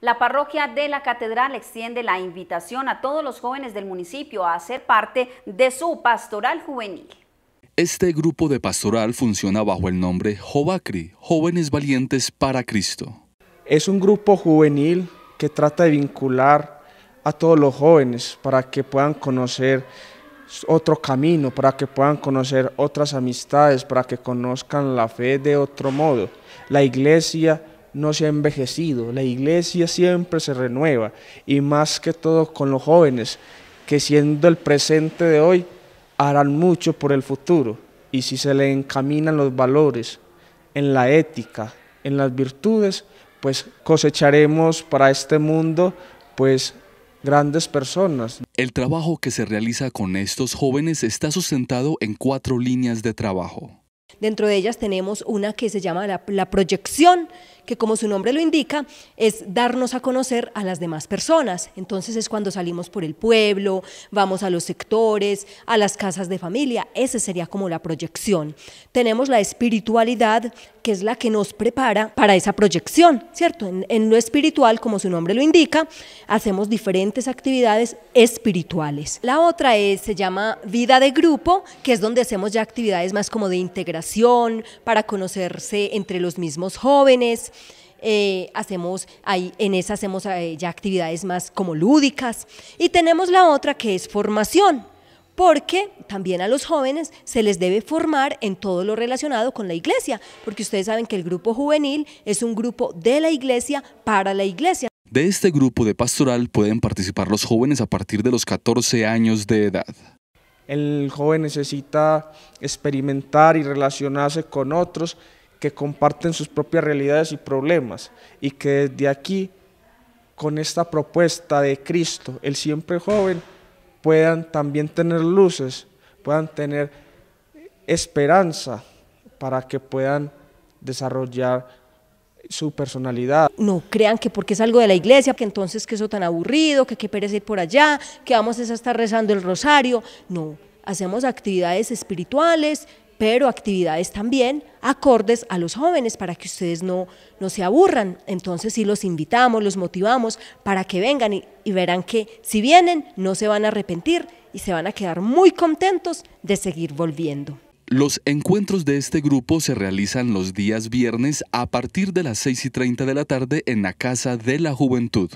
La parroquia de la Catedral extiende la invitación a todos los jóvenes del municipio a ser parte de su pastoral juvenil. Este grupo de pastoral funciona bajo el nombre Jovacri, Jóvenes Valientes para Cristo. Es un grupo juvenil que trata de vincular a todos los jóvenes para que puedan conocer otro camino, para que puedan conocer otras amistades, para que conozcan la fe de otro modo, la iglesia no se ha envejecido, la iglesia siempre se renueva y más que todo con los jóvenes, que siendo el presente de hoy, harán mucho por el futuro y si se le encaminan los valores, en la ética, en las virtudes, pues cosecharemos para este mundo pues grandes personas. El trabajo que se realiza con estos jóvenes está sustentado en cuatro líneas de trabajo. Dentro de ellas tenemos una que se llama la, proyección, que como su nombre lo indica, es darnos a conocer a las demás personas. Entonces es cuando salimos por el pueblo, vamos a los sectores, a las casas de familia, esa sería como la proyección. Tenemos la espiritualidad, que es la que nos prepara para esa proyección, ¿cierto? En, en lo espiritual, como su nombre lo indica, hacemos diferentes actividades espirituales. La otra es, se llama vida de grupo, que es donde hacemos ya actividades más como de integración para conocerse entre los mismos jóvenes. Eh, hacemos ahí, en esa hacemos eh, ya actividades más como lúdicas y tenemos la otra que es formación porque también a los jóvenes se les debe formar en todo lo relacionado con la iglesia, porque ustedes saben que el grupo juvenil es un grupo de la iglesia para la iglesia. De este grupo de pastoral pueden participar los jóvenes a partir de los 14 años de edad. El joven necesita experimentar y relacionarse con otros que comparten sus propias realidades y problemas y que desde aquí, con esta propuesta de Cristo, el siempre joven, puedan también tener luces, puedan tener esperanza para que puedan desarrollar su personalidad. No crean que porque es algo de la iglesia, que entonces que eso tan aburrido, que qué pereza ir por allá, que vamos a estar rezando el rosario. No, hacemos actividades espirituales, pero actividades también acordes a los jóvenes para que ustedes no, se aburran. Entonces sí los invitamos, los motivamos para que vengan y verán que si vienen no se van a arrepentir y se van a quedar muy contentos de seguir volviendo. Los encuentros de este grupo se realizan los días viernes a partir de las 6 y 30 de la tarde en la Casa de la Juventud.